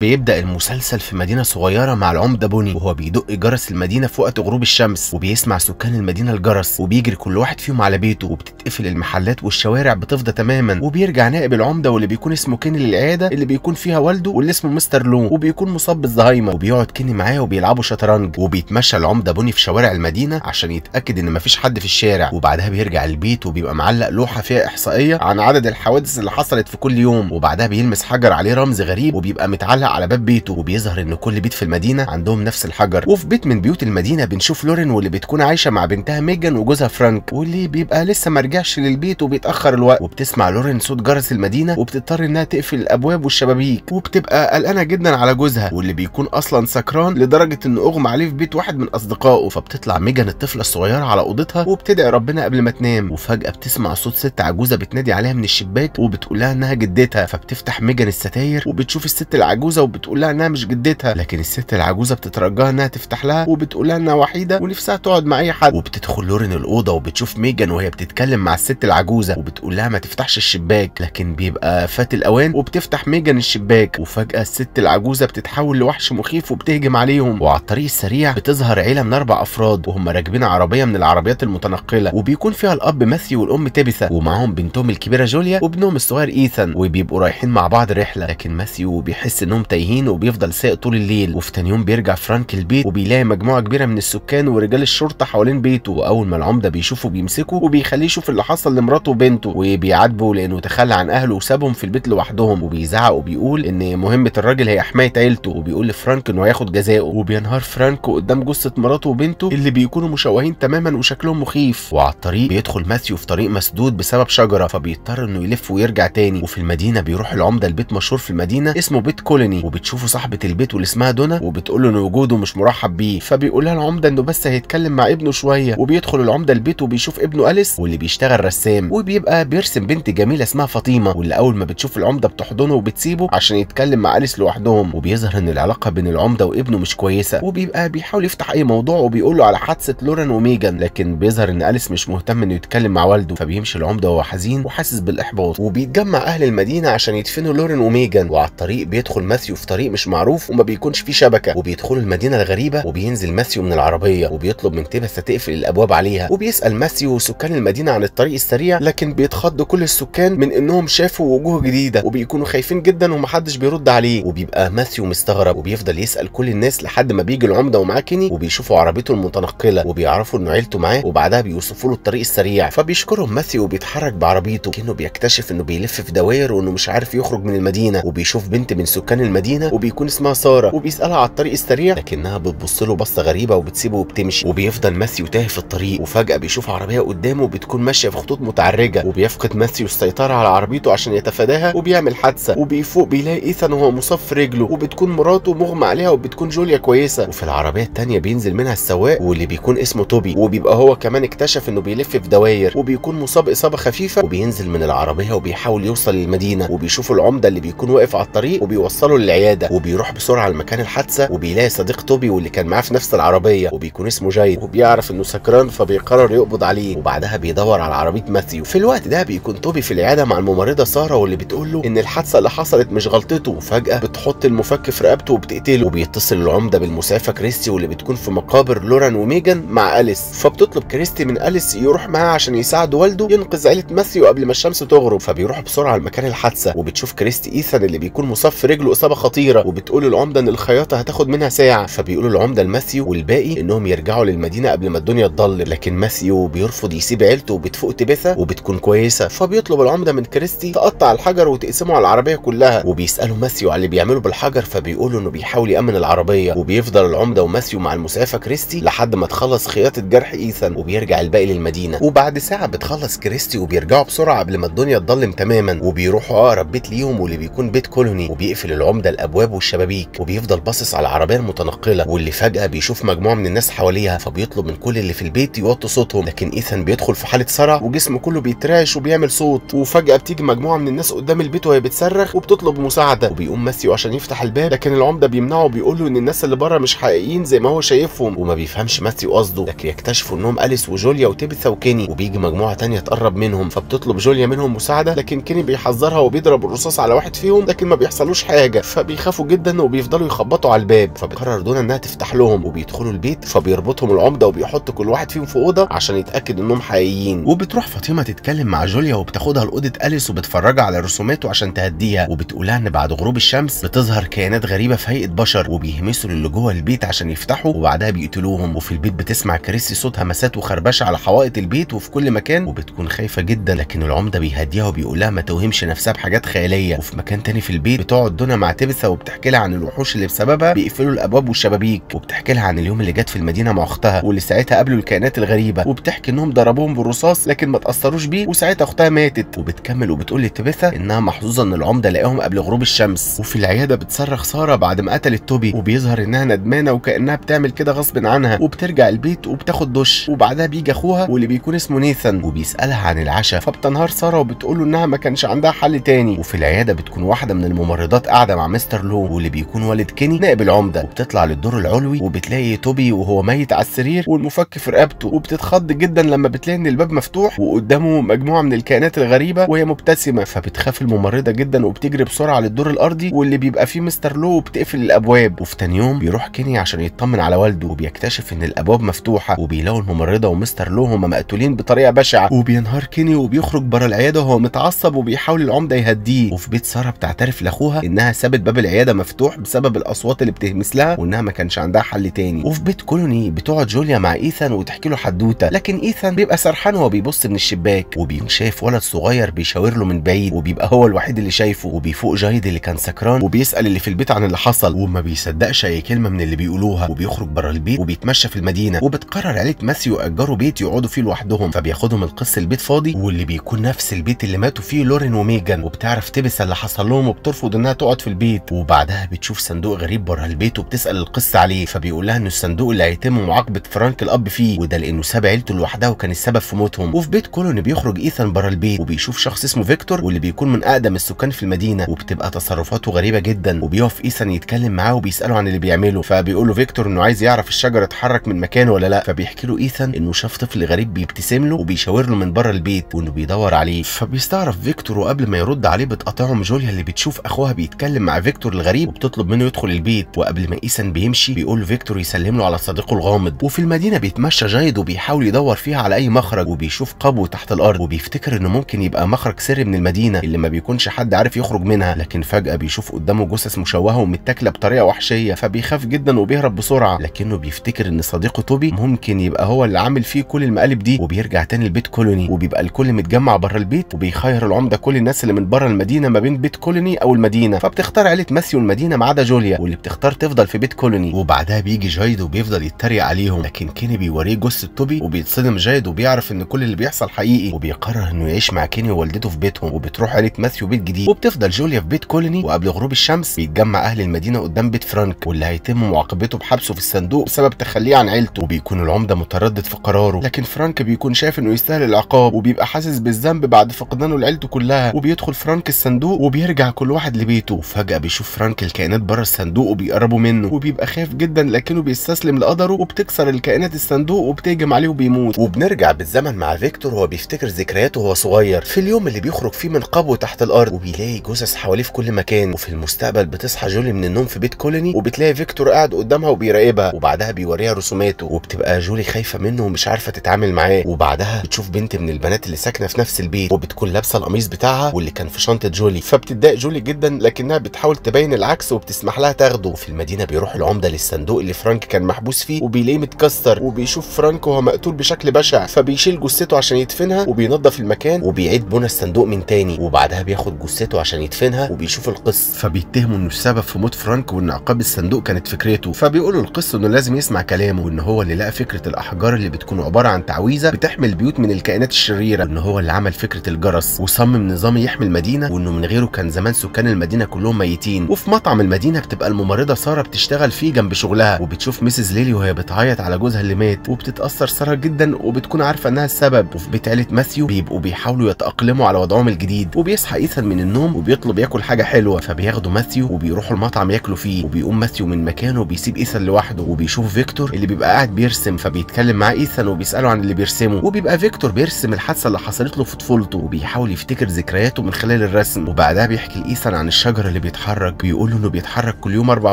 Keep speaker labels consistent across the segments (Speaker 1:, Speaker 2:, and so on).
Speaker 1: بيبدأ المسلسل في مدينة صغيرة مع العمدة بوني وهو بيدق جرس المدينة في وقت غروب الشمس وبيسمع سكان المدينة الجرس وبيجري كل واحد فيهم على بيته وبتتقفل المحلات والشوارع بتفضى تماما وبيرجع نائب العمدة واللي بيكون اسمه كيني للعيادة اللي بيكون فيها والده واللي اسمه مستر لون وبيكون مصاب بالزهايمر وبيقعد كيني معاه وبيلعبوا شطرنج وبيتمشى العمدة بوني في شوارع المدينة عشان يتأكد إن مفيش حد في الشارع وبعدها بيرجع البيت وبيبقى معلق لوحة فيها إحصائية عن عدد الحوادث اللي حصلت في كل يوم وبعدها بيلمس حجر عليه رمز غريب وبيبقى متعلق على باب بيته وبيظهر ان كل بيت في المدينه عندهم نفس الحجر وفي بيت من بيوت المدينه بنشوف لورين واللي بتكون عايشه مع بنتها ميجان وجوزها فرانك واللي بيبقى لسه ما رجعش للبيت وبيتاخر الوقت وبتسمع لورين صوت جرس المدينه وبتضطر انها تقفل الابواب والشبابيك وبتبقى قلقانه جدا على جوزها واللي بيكون اصلا سكران لدرجه انه اغمى عليه في بيت واحد من اصدقائه فبتطلع ميجان الطفله الصغيره على اوضتها وبتدعي ربنا قبل ما تنام وفجاه بتسمع صوت ست عجوزه بتنادي عليها من الشباك وبتقول لها انها جدتها فبتفتح ميجان الستاير وبتشوف الست العجوزه العجوزه وبتقول لها انها مش جدتها لكن الست العجوزه بتترجاها انها تفتح لها وبتقول لها انها وحيده ونفسها تقعد مع اي حد وبتدخل لورين الاوضه وبتشوف ميجان وهي بتتكلم مع الست العجوزه وبتقول لها ما تفتحش الشباك لكن بيبقى فات الاوان وبتفتح ميجان الشباك وفجاه الست العجوزه بتتحول لوحش مخيف وبتهجم عليهم وعلى الطريق السريع بتظهر عيله من اربع افراد وهم راكبين عربيه من العربيات المتنقله وبيكون فيها الاب ماثيو والام تابيثا ومعاهم بنتهم الكبيره جوليا وابنهم الصغير ايثان وبيبقوا رايحين مع بعض رحله لكن ماثيو بيحس انهم تايهين وبيفضل سايق طول الليل وفي تاني يوم بيرجع فرانك البيت وبيلاقي مجموعه كبيره من السكان ورجال الشرطه حوالين بيته واول ما العمده بيشوفه بيمسكه وبيخليه يشوف اللي حصل لمراته وبنته وبيعاتبه لانه تخلى عن اهله وسابهم في البيت لوحدهم وبيزعق وبيقول ان مهمه الراجل هي حمايه عيلته وبيقول لفرانك انه هياخد جزائه وبينهار فرانك قدام جثه مراته وبنته اللي بيكونوا مشوهين تماما وشكلهم مخيف وعلى الطريق بيدخل ماثيو في طريق مسدود بسبب شجره فبيضطر انه يلف ويرجع تاني وفي المدينه بيروح العمده لبيت مشهور في المدينه اسمه بيت كولوني تاني وبتشوفه صاحبه البيت واللي اسمها دونا وبتقول له ان وجوده مش مرحب بيه فبيقولها العمده انه بس هيتكلم مع ابنه شويه وبيدخل العمده البيت وبيشوف ابنه اليس واللي بيشتغل رسام وبيبقى بيرسم بنت جميله اسمها فاطمه واللي اول ما بتشوف العمده بتحضنه وبتسيبه عشان يتكلم مع اليس لوحدهم وبيظهر ان العلاقه بين العمده وابنه مش كويسه وبيبقى بيحاول يفتح اي موضوع وبيقول له على حادثه لورن وميجان لكن بيظهر ان اليس مش مهتم انه يتكلم مع والده فبيمشي العمده وهو حزين وحاسس بالاحباط وبيتجمع اهل المدينه عشان يدفنوا لورن وميجان وعلى الطريق بيدخل ماثيو ماثيو في طريق مش معروف وما بيكونش فيه شبكه وبيدخلوا المدينه الغريبه وبينزل ماثيو من العربيه وبيطلب من تيبس تقفل الابواب عليها وبيسال ماثيو وسكان المدينه عن الطريق السريع لكن بيتخض كل السكان من انهم شافوا وجوه جديده وبيكونوا خايفين جدا ومحدش بيرد عليه وبيبقى ماثيو مستغرب وبيفضل يسال كل الناس لحد ما بيجي العمده ومعاه كيني وبيشوفوا عربيته المتنقله وبيعرفوا انه عيلته معاه وبعدها بيوصفوا له الطريق السريع فبيشكرهم ماثيو وبيتحرك بعربيته كانه بيكتشف انه بيلف في دوائر وانه مش عارف يخرج من المدينه وبيشوف بنت من سكان المدينه وبيكون اسمها ساره وبيسالها على الطريق السريع لكنها بتبص له بصه غريبه وبتسيبه وبتمشي وبيفضل ماثيو تاه في الطريق وفجاه بيشوف عربيه قدامه بتكون ماشيه في خطوط متعرجه وبيفقد ماثيو السيطره على عربيته عشان يتفاداها وبيعمل حادثه وبيفوق بيلاقي ايثان وهو مصاب في رجله وبتكون مراته مغمى عليها وبتكون جوليا كويسه وفي العربيه الثانيه بينزل منها السواق واللي بيكون اسمه توبي وبيبقى هو كمان اكتشف انه بيلف في دواير وبيكون مصاب اصابه خفيفه وبينزل من العربيه وبيحاول يوصل للمدينه وبيشوفوا العمده اللي بيكون واقف على الطريق وبيوصله العياده وبيروح بسرعه لمكان الحادثه وبيلاقي صديق توبي واللي كان معاه في نفس العربيه وبيكون اسمه جيد وبيعرف انه سكران فبيقرر يقبض عليه وبعدها بيدور على عربيه ماثيو في الوقت ده بيكون توبي في العياده مع الممرضه ساره واللي بتقول له ان الحادثه اللي حصلت مش غلطته وفجاه بتحط المفك في رقبته وبتقتله وبيتصل العمده بالمسافه كريستي واللي بتكون في مقابر لوران وميجان مع اليس فبتطلب كريستي من اليس يروح معاها عشان يساعد والده ينقذ عيله ماثيو قبل ما الشمس تغرب فبيروح بسرعه لمكان الحادثه وبتشوف كريستي ايثان اللي بيكون مصاب في رجله اصابه خطيره وبتقول العمده ان الخياطه هتاخد منها ساعه فبيقولوا العمده لماثيو والباقي انهم يرجعوا للمدينه قبل ما الدنيا تضل لكن ماثيو بيرفض يسيب عيلته وبتفوق تبثه وبتكون كويسه فبيطلب العمده من كريستي تقطع الحجر وتقسمه على العربيه كلها وبيسالوا ماثيو على اللي بيعمله بالحجر فبيقولوا انه بيحاول يامن العربيه وبيفضل العمده وماثيو مع المسعفه كريستي لحد ما تخلص خياطه جرح ايثان وبيرجع الباقي للمدينه وبعد ساعه بتخلص كريستي وبيرجعوا بسرعه قبل ما الدنيا تضلم تماما وبيروحوا اقرب بيت ليهم واللي بيكون بيت كولوني وبيقفل العمده غامضه الابواب والشبابيك وبيفضل باصص على العربيه المتنقله واللي فجاه بيشوف مجموعه من الناس حواليها فبيطلب من كل اللي في البيت يوطوا صوتهم لكن ايثان بيدخل في حاله صرع وجسمه كله بيترعش وبيعمل صوت وفجاه بتيجي مجموعه من الناس قدام البيت وهي بتصرخ وبتطلب مساعده وبيقوم ماثيو عشان يفتح الباب لكن العمده بيمنعه وبيقول له ان الناس اللي بره مش حقيقيين زي ما هو شايفهم وما بيفهمش ماثيو قصده لكن يكتشفوا انهم اليس وجوليا وتيبثا وكيني وبيجي مجموعه ثانيه تقرب منهم فبتطلب جوليا منهم مساعده لكن كيني بيحذرها وبيضرب الرصاص على واحد فيهم لكن ما بيحصلوش حاجه فبيخافوا جدا وبيفضلوا يخبطوا على الباب فبتقرر دونا انها تفتح لهم وبيدخلوا البيت فبيربطهم العمده وبيحط كل واحد فيهم في اوضه عشان يتاكد انهم حقيقيين وبتروح فاطمه تتكلم مع جوليا وبتاخدها لاوضه اليس وبتفرجها على رسوماته عشان تهديها وبتقولها ان بعد غروب الشمس بتظهر كائنات غريبه في هيئه بشر وبيهمسوا اللي جوه البيت عشان يفتحوا وبعدها بيقتلوهم وفي البيت بتسمع كريسي صوت همسات وخربشه على حوائط البيت وفي كل مكان وبتكون خايفه جدا لكن العمده بيهديها وبيقولها ما توهمش نفسها بحاجات خياليه وفي مكان تاني في البيت بتقعد دونا مع معتبسه وبتحكي لها عن الوحوش اللي بسببها بيقفلوا الابواب والشبابيك وبتحكي لها عن اليوم اللي جت في المدينه مع اختها واللي ساعتها قابلوا الكائنات الغريبه وبتحكي انهم ضربوهم بالرصاص لكن ما تاثروش بيه وساعتها اختها ماتت وبتكمل وبتقول لتبثا انها محظوظه ان العمده لاقاهم قبل غروب الشمس وفي العياده بتصرخ ساره بعد ما قتلت توبي وبيظهر انها ندمانه وكانها بتعمل كده غصب عنها وبترجع البيت وبتاخد دش وبعدها بيجي اخوها واللي بيكون اسمه نيثن وبيسالها عن العشاء فبتنهار ساره وبتقول له انها ما كانش عندها حل تاني وفي العياده بتكون واحده من الممرضات قاعده مع مع مستر لو واللي بيكون والد كيني نائب العمده وبتطلع للدور العلوي وبتلاقي توبي وهو ميت على السرير والمفك في رقبته وبتتخض جدا لما بتلاقي ان الباب مفتوح وقدامه مجموعه من الكائنات الغريبه وهي مبتسمه فبتخاف الممرضه جدا وبتجري بسرعه للدور الارضي واللي بيبقى فيه مستر لو وبتقفل الابواب وفي تاني يوم بيروح كيني عشان يطمن على والده وبيكتشف ان الابواب مفتوحه وبيلاقوا الممرضه ومستر لو هما مقتولين بطريقه بشعه وبينهار كيني وبيخرج بره العياده وهو متعصب وبيحاول العمده يهديه وفي بيت ساره بتعترف لاخوها انها سابت سابت باب العياده مفتوح بسبب الاصوات اللي بتهمس لها وانها ما كانش عندها حل تاني وفي بيت كولوني بتقعد جوليا مع ايثان وتحكي له حدوته لكن ايثان بيبقى سرحان وهو بيبص من الشباك وبيكون شايف ولد صغير بيشاور له من بعيد وبيبقى هو الوحيد اللي شايفه وبيفوق جايد اللي كان سكران وبيسال اللي في البيت عن اللي حصل وما بيصدقش اي كلمه من اللي بيقولوها وبيخرج بره البيت وبيتمشى في المدينه وبتقرر عيله ماسيو ياجروا بيت يقعدوا فيه لوحدهم فبياخدهم القس البيت فاضي واللي بيكون نفس البيت اللي ماتوا فيه لورين وميجان وبتعرف تبس اللي حصل لهم وبترفض انها تقعد في البيت البيت وبعدها بتشوف صندوق غريب بره البيت وبتسال القصه عليه فبيقول لها انه الصندوق اللي هيتم معاقبه فرانك الاب فيه وده لانه ساب عيلته لوحدها وكان السبب في موتهم وفي بيت كولون بيخرج ايثان بره البيت وبيشوف شخص اسمه فيكتور واللي بيكون من اقدم السكان في المدينه وبتبقى تصرفاته غريبه جدا وبيقف ايثان يتكلم معاه وبيساله عن اللي بيعمله فبيقول له فيكتور انه عايز يعرف الشجره اتحرك من مكانه ولا لا فبيحكي له ايثان انه شاف طفل غريب بيبتسم له وبيشاور له من بره البيت وانه بيدور عليه فبيستعرف فيكتور وقبل ما يرد عليه بتقاطعهم جوليا اللي بتشوف اخوها بيتكلم مع فيكتور الغريب وبتطلب منه يدخل البيت وقبل ما ايسن بيمشي بيقول فيكتور يسلم له على صديقه الغامض وفي المدينه بيتمشى جايد وبيحاول يدور فيها على اي مخرج وبيشوف قبو تحت الارض وبيفتكر انه ممكن يبقى مخرج سري من المدينه اللي ما بيكونش حد عارف يخرج منها لكن فجاه بيشوف قدامه جثث مشوهه ومتاكله بطريقه وحشيه فبيخاف جدا وبيهرب بسرعه لكنه بيفتكر ان صديقه توبي ممكن يبقى هو اللي عامل فيه كل المقالب دي وبيرجع تاني البيت كولوني وبيبقى الكل متجمع بره البيت وبيخير العمده كل الناس اللي من بره المدينه ما بين بيت كولوني او المدينه فبتختار بتختار عيله ماثيو المدينه ما عدا جوليا واللي بتختار تفضل في بيت كولوني وبعدها بيجي جايد وبيفضل يتريق عليهم لكن كيني بيوريه جثه توبي وبيتصدم جايد وبيعرف ان كل اللي بيحصل حقيقي وبيقرر انه يعيش مع كيني ووالدته في بيتهم وبتروح عيله ماثيو بيت جديد وبتفضل جوليا في بيت كولوني وقبل غروب الشمس بيتجمع اهل المدينه قدام بيت فرانك واللي هيتم معاقبته بحبسه في الصندوق بسبب تخليه عن عيلته وبيكون العمده متردد في قراره لكن فرانك بيكون شايف انه يستاهل العقاب وبيبقى حاسس بالذنب بعد فقدانه لعيلته كلها وبيدخل فرانك الصندوق وبيرجع كل واحد لبيته فجأة بيشوف فرانك الكائنات بره الصندوق وبيقربوا منه وبيبقى خايف جدا لكنه بيستسلم لقدره وبتكسر الكائنات الصندوق وبتهجم عليه وبيموت وبنرجع بالزمن مع فيكتور وهو بيفتكر ذكرياته وهو صغير في اليوم اللي بيخرج فيه من قبو تحت الارض وبيلاقي جثث حواليه في كل مكان وفي المستقبل بتصحى جولي من النوم في بيت كولوني وبتلاقي فيكتور قاعد قدامها وبيراقبها وبعدها بيوريها رسوماته وبتبقى جولي خايفه منه ومش عارفه تتعامل معاه وبعدها بتشوف بنت من البنات اللي ساكنه في نفس البيت وبتكون لابسه القميص بتاعها واللي كان في شنطه جولي فبتضايق جولي جدا لكنها بت بتحاول تبين العكس وبتسمح لها تاخده في المدينه بيروح العمده للصندوق اللي فرانك كان محبوس فيه وبيلاقيه متكسر وبيشوف فرانك وهو مقتول بشكل بشع فبيشيل جثته عشان يدفنها وبينظف المكان وبيعيد بنى الصندوق من تاني وبعدها بياخد جثته عشان يدفنها وبيشوف القس فبيتهمه انه السبب في موت فرانك وان عقاب الصندوق كانت فكرته فبيقولوا القس انه لازم يسمع كلامه وان هو اللي لقى فكره الاحجار اللي بتكون عباره عن تعويذه بتحمي البيوت من الكائنات الشريره وان هو اللي عمل فكره الجرس وصمم نظام يحمي المدينه وانه من غيره كان زمان سكان المدينه كلهم ميتين وفي مطعم المدينه بتبقى الممرضه ساره بتشتغل فيه جنب شغلها وبتشوف ميسز ليلي وهي بتعيط على جوزها اللي مات وبتتاثر ساره جدا وبتكون عارفه انها السبب وفي بيت عيله ماثيو بيبقوا بيحاولوا يتاقلموا على وضعهم الجديد وبيصحى ايثن من النوم وبيطلب ياكل حاجه حلوه فبياخدوا ماثيو وبيروحوا المطعم ياكلوا فيه وبيقوم ماثيو من مكانه وبيسيب ايثن لوحده وبيشوف فيكتور اللي بيبقى قاعد بيرسم فبيتكلم مع ايثن وبيساله عن اللي بيرسمه وبيبقى فيكتور بيرسم الحادثه اللي حصلت له في طفولته وبيحاول يفتكر ذكرياته من خلال الرسم وبعدها بيحكي لايثان عن الشجره اللي بيتحرك بيقول له انه بيتحرك كل يوم اربع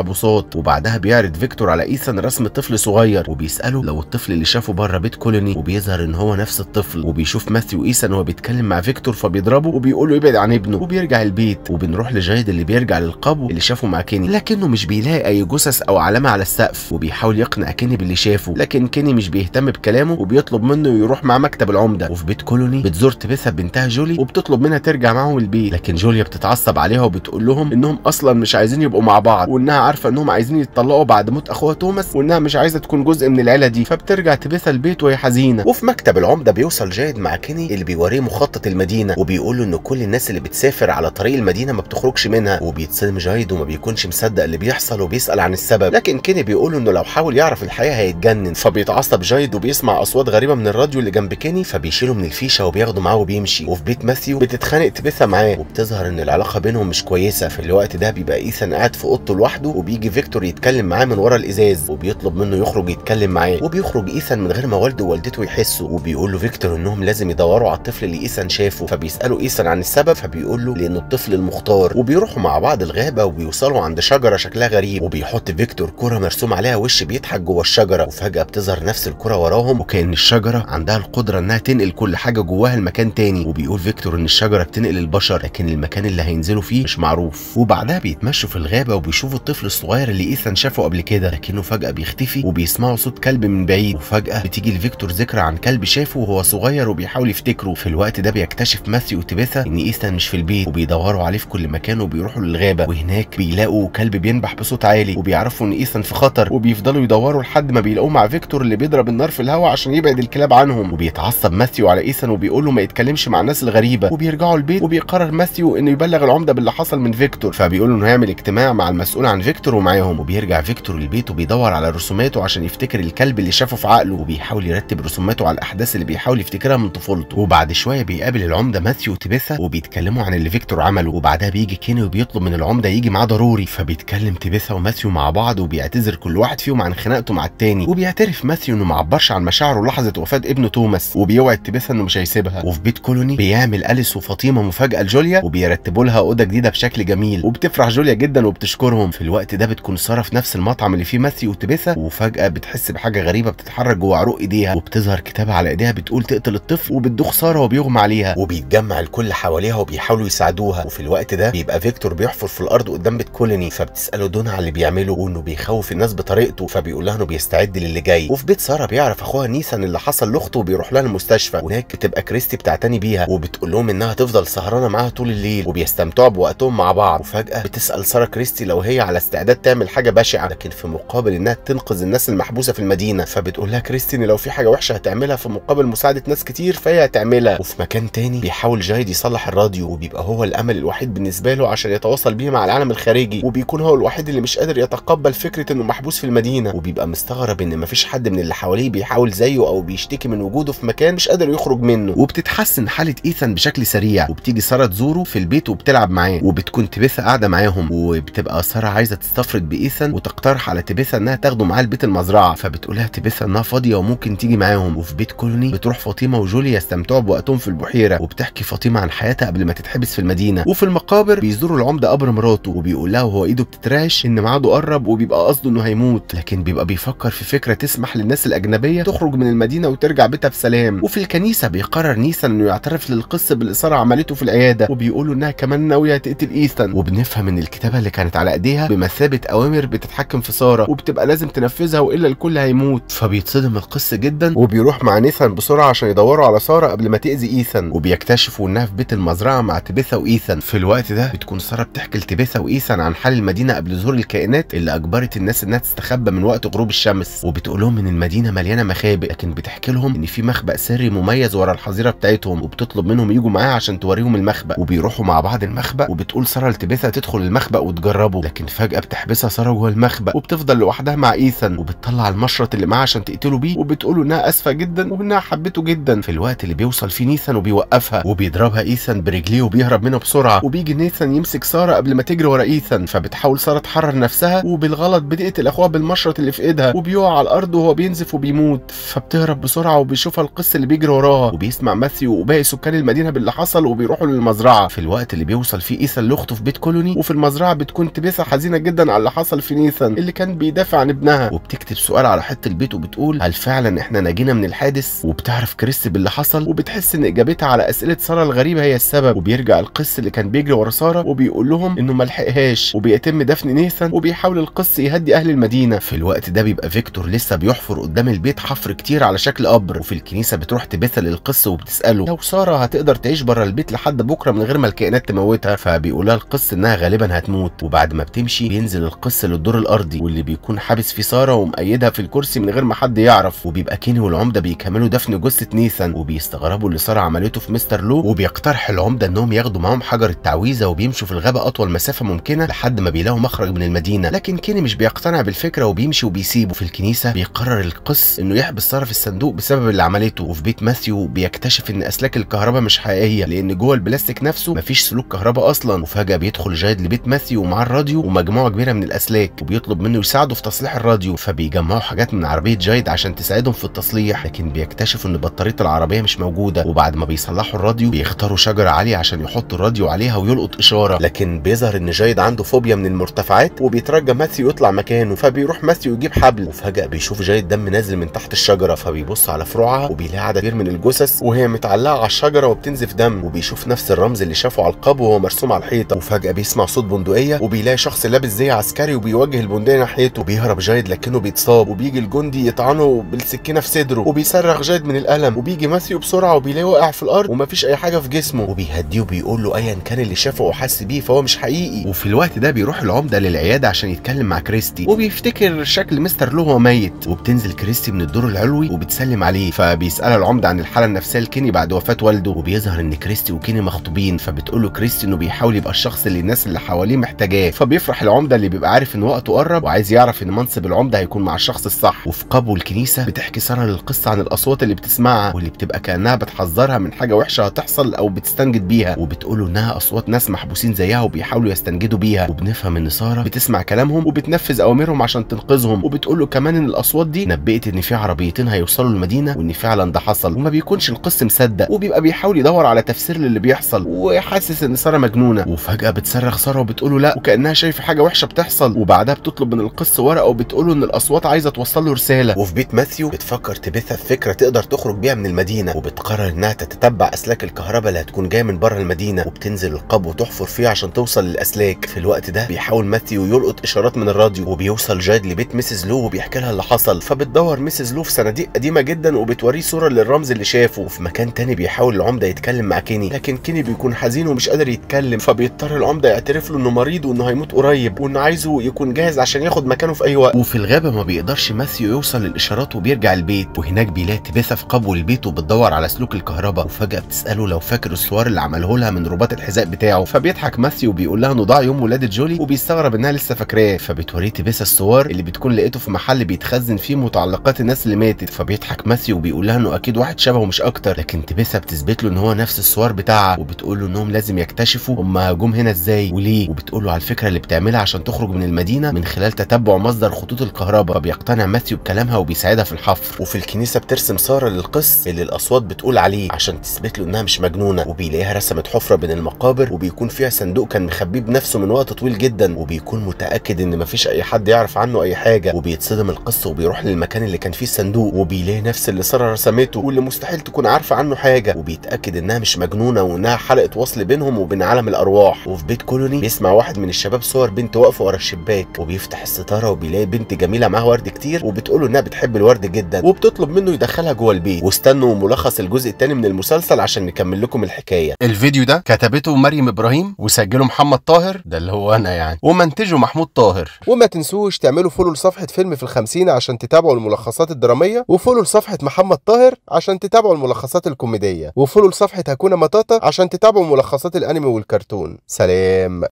Speaker 1: بوصات وبعدها بيعرض فيكتور على ايثان رسم طفل صغير وبيساله لو الطفل اللي شافه بره بيت كولوني وبيظهر ان هو نفس الطفل وبيشوف ماثيو ايثان وهو بيتكلم مع فيكتور فبيضربه وبيقول له ابعد عن ابنه وبيرجع البيت وبنروح لجايد اللي بيرجع للقبو اللي شافه مع كيني لكنه مش بيلاقي اي جثث او علامه على السقف وبيحاول يقنع كيني باللي شافه لكن كيني مش بيهتم بكلامه وبيطلب منه يروح مع مكتب العمده وفي بيت كولوني بتزور تبيثا بنتها جولي وبتطلب منها ترجع معاهم البيت لكن جوليا بتتعصب عليها وبتقول لهم انهم انهم اصلا مش عايزين يبقوا مع بعض وانها عارفه انهم عايزين يتطلقوا بعد موت اخوها توماس وانها مش عايزه تكون جزء من العيله دي فبترجع تبث البيت وهي حزينه وفي مكتب العمده بيوصل جايد مع كيني اللي بيوريه مخطط المدينه وبيقول له ان كل الناس اللي بتسافر على طريق المدينه ما بتخرجش منها وبيتصدم جايد وما بيكونش مصدق اللي بيحصل وبيسال عن السبب لكن كيني بيقول له انه لو حاول يعرف الحقيقه هيتجنن فبيتعصب جايد وبيسمع اصوات غريبه من الراديو اللي جنب كيني فبيشيله من الفيشه وبياخده معاه وبيمشي وفي بيت ماثيو بتتخانق تبثه معاه وبتظهر ان العلاقه بينهم مش كويسه في الوقت الوقت ده بيبقى ايثان قاعد في اوضته لوحده وبيجي فيكتور يتكلم معاه من ورا الازاز وبيطلب منه يخرج يتكلم معاه وبيخرج ايثان من غير ما والده ووالدته يحسوا وبيقول له فيكتور انهم لازم يدوروا على الطفل اللي ايثان شافه فبيسالوا ايثان عن السبب فبيقول له لانه الطفل المختار وبيروحوا مع بعض الغابه وبيوصلوا عند شجره شكلها غريب وبيحط فيكتور كره مرسوم عليها وش بيضحك جوه الشجره وفجاه بتظهر نفس الكره وراهم وكان الشجره عندها القدره انها تنقل كل حاجه جواها لمكان تاني وبيقول فيكتور ان الشجره بتنقل البشر لكن المكان اللي هينزلوا فيه مش معروف وبعد وبعدها بيتمشوا في الغابه وبيشوفوا الطفل الصغير اللي ايثان شافه قبل كده لكنه فجاه بيختفي وبيسمعوا صوت كلب من بعيد وفجاه بتيجي لفيكتور ذكرى عن كلب شافه وهو صغير وبيحاول يفتكره في الوقت ده بيكتشف ماثيو وتبيثا ان ايثان مش في البيت وبيدوروا عليه في كل مكان وبيروحوا للغابه وهناك بيلاقوا كلب بينبح بصوت عالي وبيعرفوا ان ايثان في خطر وبيفضلوا يدوروا لحد ما بيلاقوه مع فيكتور اللي بيضرب النار في الهواء عشان يبعد الكلاب عنهم وبيتعصب ماثيو على ايثان وبيقول له ما يتكلمش مع الناس الغريبه وبيرجعوا البيت وبيقرر ماثيو انه يبلغ العمده باللي حصل من فيكتور فبيقول انه هيعمل اجتماع مع المسؤول عن فيكتور ومعاهم وبيرجع فيكتور البيت وبيدور على رسوماته عشان يفتكر الكلب اللي شافه في عقله وبيحاول يرتب رسوماته على الاحداث اللي بيحاول يفتكرها من طفولته وبعد شويه بيقابل العمده ماثيو وتبيثا وبيتكلموا عن اللي فيكتور عمله وبعدها بيجي كيني وبيطلب من العمده يجي معاه ضروري فبيتكلم تبيثا وماثيو مع بعض وبيعتذر كل واحد فيهم عن خناقته مع التاني وبيعترف ماثيو انه ما عبرش عن مشاعره لحظه وفاه ابنه توماس وبيوعد تبيثا انه مش هيسيبها وفي بيت كولوني بيعمل اليس وفاطمه مفاجاه لجوليا وبيرتبوا لها اوضه جديده بشكل جميل وبتفرح جوليا جدا وبتشكرهم في الوقت ده بتكون ساره في نفس المطعم اللي فيه ماثيو وتبيثا وفجاه بتحس بحاجه غريبه بتتحرك جوه عروق ايديها وبتظهر كتابه على ايديها بتقول تقتل الطفل وبتدوخ ساره وبيغمى عليها وبيتجمع الكل حواليها وبيحاولوا يساعدوها وفي الوقت ده بيبقى فيكتور بيحفر في الارض قدام بيت فبتساله دون على اللي بيعمله وانه بيخوف الناس بطريقته فبيقول لها انه بيستعد للي جاي وفي بيت ساره بيعرف اخوها نيسان اللي حصل لاخته وبيروح لها المستشفى وهناك بتبقى كريستي بتعتني بيها وبتقول لهم انها تفضل سهرانه معاها طول الليل وبيستمتعوا بوقتهم مع بعض وفي فجأة بتسأل سارة كريستي لو هي على استعداد تعمل حاجة بشعة لكن في مقابل انها تنقذ الناس المحبوسة في المدينة فبتقول لها كريستي ان لو في حاجة وحشة هتعملها في مقابل مساعدة ناس كتير فهي هتعملها وفي مكان تاني بيحاول جايد يصلح الراديو وبيبقى هو الامل الوحيد بالنسبة له عشان يتواصل بيه مع العالم الخارجي وبيكون هو الوحيد اللي مش قادر يتقبل فكرة انه محبوس في المدينة وبيبقى مستغرب ان مفيش حد من اللي حواليه بيحاول زيه او بيشتكي من وجوده في مكان مش قادر يخرج منه وبتتحسن حالة ايثان بشكل سريع وبتيجي سارة تزوره في البيت وبتلعب معاه وبتكون تبث قاعده معاهم وبتبقى ساره عايزه تستفرد بايثن وتقترح على تبيثا انها تاخده معاها لبيت المزرعه فبتقولها تبيثا انها فاضيه وممكن تيجي معاهم وفي بيت كولوني بتروح فاطمه وجوليا يستمتعوا بوقتهم في البحيره وبتحكي فاطمه عن حياتها قبل ما تتحبس في المدينه وفي المقابر بيزوروا العمده قبر مراته وبيقول لها وهو ايده بتترعش ان ميعاده قرب وبيبقى قصده انه هيموت لكن بيبقى بيفكر في فكره تسمح للناس الاجنبيه تخرج من المدينه وترجع بيتها بسلام وفي الكنيسه بيقرر نيسان انه يعترف للقس بالاثاره عملته في العياده وبيقولوا انها كمان ناويه تقتل ايثان بنفهم ان الكتابه اللي كانت على ايديها بمثابه اوامر بتتحكم في ساره وبتبقى لازم تنفذها والا الكل هيموت فبيتصدم القس جدا وبيروح مع نيثان بسرعه عشان يدوروا على ساره قبل ما تاذي ايثان وبيكتشفوا انها في بيت المزرعه مع تبيثا وايثان في الوقت ده بتكون ساره بتحكي لتبيثا وايثان عن حال المدينه قبل ظهور الكائنات اللي اجبرت الناس انها تستخبى من وقت غروب الشمس وبتقول لهم ان المدينه مليانه مخابئ لكن بتحكي لهم ان في مخبأ سري مميز ورا الحظيره بتاعتهم وبتطلب منهم يجوا معاها عشان توريهم المخبأ وبيروحوا مع بعض المخبأ وبتقول ساره لتبيثا ايثا تدخل المخبأ وتجربه لكن فجأة بتحبسها سارة جوه المخبأ وبتفضل لوحدها مع ايثان وبتطلع المشرط اللي معاه عشان تقتله بيه وبتقول انها اسفة جدا وانها حبته جدا في الوقت اللي بيوصل فيه نيثان وبيوقفها وبيضربها ايثان برجليه وبيهرب منها بسرعة وبيجي نيثان يمسك سارة قبل ما تجري ورا ايثان فبتحاول سارة تحرر نفسها وبالغلط بتقتل اخوها بالمشرط اللي في ايدها وبيقع على الارض وهو بينزف وبيموت فبتهرب بسرعة وبيشوفها القس اللي بيجري وراها وبيسمع ماثيو وباقي سكان المدينة باللي حصل وبيروحوا للمزرعة في الوقت اللي بيوصل فيه ايثان لاخته في بيت كل كولوني وفي المزرعه بتكون تبيسه حزينه جدا على اللي حصل في نيثان اللي كان بيدافع عن ابنها وبتكتب سؤال على حته البيت وبتقول هل فعلا احنا نجينا من الحادث وبتعرف كريس باللي حصل وبتحس ان اجابتها على اسئله ساره الغريبه هي السبب وبيرجع القس اللي كان بيجري ورا ساره وبيقول لهم انه ما لحقهاش وبيتم دفن نيثان وبيحاول القس يهدي اهل المدينه في الوقت ده بيبقى فيكتور لسه بيحفر قدام البيت حفر كتير على شكل قبر وفي الكنيسه بتروح تبث للقس وبتساله لو ساره هتقدر تعيش بره البيت لحد بكره من غير ما الكائنات تموتها فبيقولها القس ان انها غالبا هتموت وبعد ما بتمشي بينزل القس للدور الأرضي واللي بيكون حابس فيه سارة ومقيدها في الكرسي من غير ما حد يعرف وبيبقى كيني والعمدة بيكملوا دفن جثة نيثان وبيستغربوا اللي سارة عملته في مستر لو وبيقترح العمدة إنهم ياخدوا معاهم حجر التعويذة وبيمشوا في الغابة أطول مسافة ممكنة لحد ما بيلاقوا مخرج من المدينة لكن كيني مش بيقتنع بالفكرة وبيمشي وبيسيبه في الكنيسة بيقرر القس إنه يحبس سارة في الصندوق بسبب اللي عملته وفي بيت ماثيو بيكتشف إن أسلاك الكهرباء مش حقيقية لأن جوه البلاستيك نفسه مفيش سلوك كهرباء أصلا وفجأة بيدخل المولوجيات لبيت ماثيو ومعاه الراديو ومجموعه كبيره من الاسلاك وبيطلب منه يساعده في تصليح الراديو فبيجمعوا حاجات من عربيه جايد عشان تساعدهم في التصليح لكن بيكتشفوا ان بطاريه العربيه مش موجوده وبعد ما بيصلحوا الراديو بيختاروا شجره عاليه عشان يحطوا الراديو عليها ويلقط اشاره لكن بيظهر ان جايد عنده فوبيا من المرتفعات وبيترجى ماثيو يطلع مكانه فبيروح ماثيو يجيب حبل وفجاه بيشوف جايد دم نازل من تحت الشجره فبيبص على فروعها وبيلاقي عدد كبير من الجثث وهي متعلقه على الشجره وبتنزف دم وبيشوف نفس الرمز اللي شافه على القبو وهو مرسوم على الحيطه وفجاه بيسمع صوت بندقيه وبيلاقي شخص لابس زي عسكري وبيوجه البندقيه ناحيته وبيهرب جايد لكنه بيتصاب وبيجي الجندي يطعنه بالسكينه في صدره وبيصرخ جايد من الالم وبيجي ماثيو بسرعه وبيلاقيه واقع في الارض ومفيش اي حاجه في جسمه وبيهديه وبيقول له ايا كان اللي شافه او حس بيه فهو مش حقيقي وفي الوقت ده بيروح العمده للعياده عشان يتكلم مع كريستي وبيفتكر شكل مستر لو هو ميت وبتنزل كريستي من الدور العلوي وبتسلم عليه فبيسالها العمده عن الحاله النفسيه لكيني بعد وفاه والده وبيظهر ان كريستي وكيني مخطوبين فبتقول له كريستي انه بيحاول يبقى الشخص اللي للناس اللي حواليه محتاجاه فبيفرح العمده اللي بيبقى عارف ان وقته قرب وعايز يعرف ان منصب العمده هيكون مع الشخص الصح وفي قبو الكنيسه بتحكي ساره للقصه عن الاصوات اللي بتسمعها واللي بتبقى كانها بتحذرها من حاجه وحشه هتحصل او بتستنجد بيها وبتقول انها اصوات ناس محبوسين زيها وبيحاولوا يستنجدوا بيها وبنفهم ان ساره بتسمع كلامهم وبتنفذ اوامرهم عشان تنقذهم وبتقول له كمان ان الاصوات دي نبئت ان في عربيتين هيوصلوا المدينه وان فعلا ده حصل وما بيكونش القس مصدق وبيبقى بيحاول يدور على تفسير للي بيحصل وحاسس ان ساره مجنونه وفجاه بتصحى بتصرخ ساره وبتقوله لا وكانها شايفه حاجه وحشه بتحصل وبعدها بتطلب من القس ورقه وبتقوله ان الاصوات عايزه توصل له رساله وفي بيت ماثيو بتفكر تبثها فكره تقدر تخرج بيها من المدينه وبتقرر انها تتتبع اسلاك الكهرباء اللي هتكون جايه من بره المدينه وبتنزل القبو تحفر فيه عشان توصل للاسلاك في الوقت ده بيحاول ماثيو يلقط اشارات من الراديو وبيوصل جاد لبيت ميسز لو وبيحكي لها اللي حصل فبتدور ميسز لو في صناديق قديمه جدا وبتوريه صوره للرمز اللي شافه وفي مكان تاني بيحاول العمده يتكلم مع كيني لكن كيني بيكون حزين ومش قادر يتكلم فبيضطر العمده ده يعترف له انه مريض وانه هيموت قريب وانه عايزه يكون جاهز عشان ياخد مكانه في اي وقت وفي الغابه ما بيقدرش ماثيو يوصل للاشارات وبيرجع البيت وهناك بيلاقي تبيثا في قبو البيت وبتدور على سلوك الكهرباء وفجاه بتساله لو فاكر السوار اللي عمله لها من رباط الحذاء بتاعه فبيضحك ماثيو وبيقول لها انه ضاع يوم ولاده جولي وبيستغرب انها لسه فاكراه فبتوريه تبيثا السوار اللي بتكون لقيته في محل بيتخزن فيه متعلقات الناس اللي ماتت فبيضحك ماثيو وبيقول لها انه اكيد واحد شبهه مش اكتر لكن تبيثا بتثبت له ان هو نفس السوار بتاعها وبتقول له انهم لازم يكتشفوا هم هجوم هنا ازاي ازاي وليه وبتقول له على الفكره اللي بتعملها عشان تخرج من المدينه من خلال تتبع مصدر خطوط الكهرباء فبيقتنع ماثيو بكلامها وبيساعدها في الحفر وفي الكنيسه بترسم ساره للقس اللي الاصوات بتقول عليه عشان تثبت له انها مش مجنونه وبيلاقيها رسمت حفره بين المقابر وبيكون فيها صندوق كان مخبيه بنفسه من وقت طويل جدا وبيكون متاكد ان مفيش اي حد يعرف عنه اي حاجه وبيتصدم القس وبيروح للمكان اللي كان فيه الصندوق وبيلاقي نفس اللي ساره رسمته واللي مستحيل تكون عارفه عنه حاجه وبيتاكد انها مش مجنونه وانها حلقه وصل بينهم وبين عالم الارواح وفي بيت كولوني بيسمع واحد من الشباب صور بنت واقفه ورا الشباك وبيفتح الستاره وبيلاقي بنت جميله معاها ورد كتير وبتقول له انها بتحب الورد جدا وبتطلب منه يدخلها جوه البيت واستنوا ملخص الجزء الثاني من المسلسل عشان نكمل لكم الحكايه الفيديو ده كتبته مريم ابراهيم وسجله محمد طاهر ده اللي هو انا يعني ومنتجه محمود طاهر وما تنسوش تعملوا فولو لصفحه فيلم في الخمسين عشان تتابعوا الملخصات الدراميه وفولو لصفحه محمد طاهر عشان تتابعوا الملخصات الكوميديه وفولو لصفحه هكونا مطاطا عشان تتابعوا ملخصات الانمي والكرتون سلام um,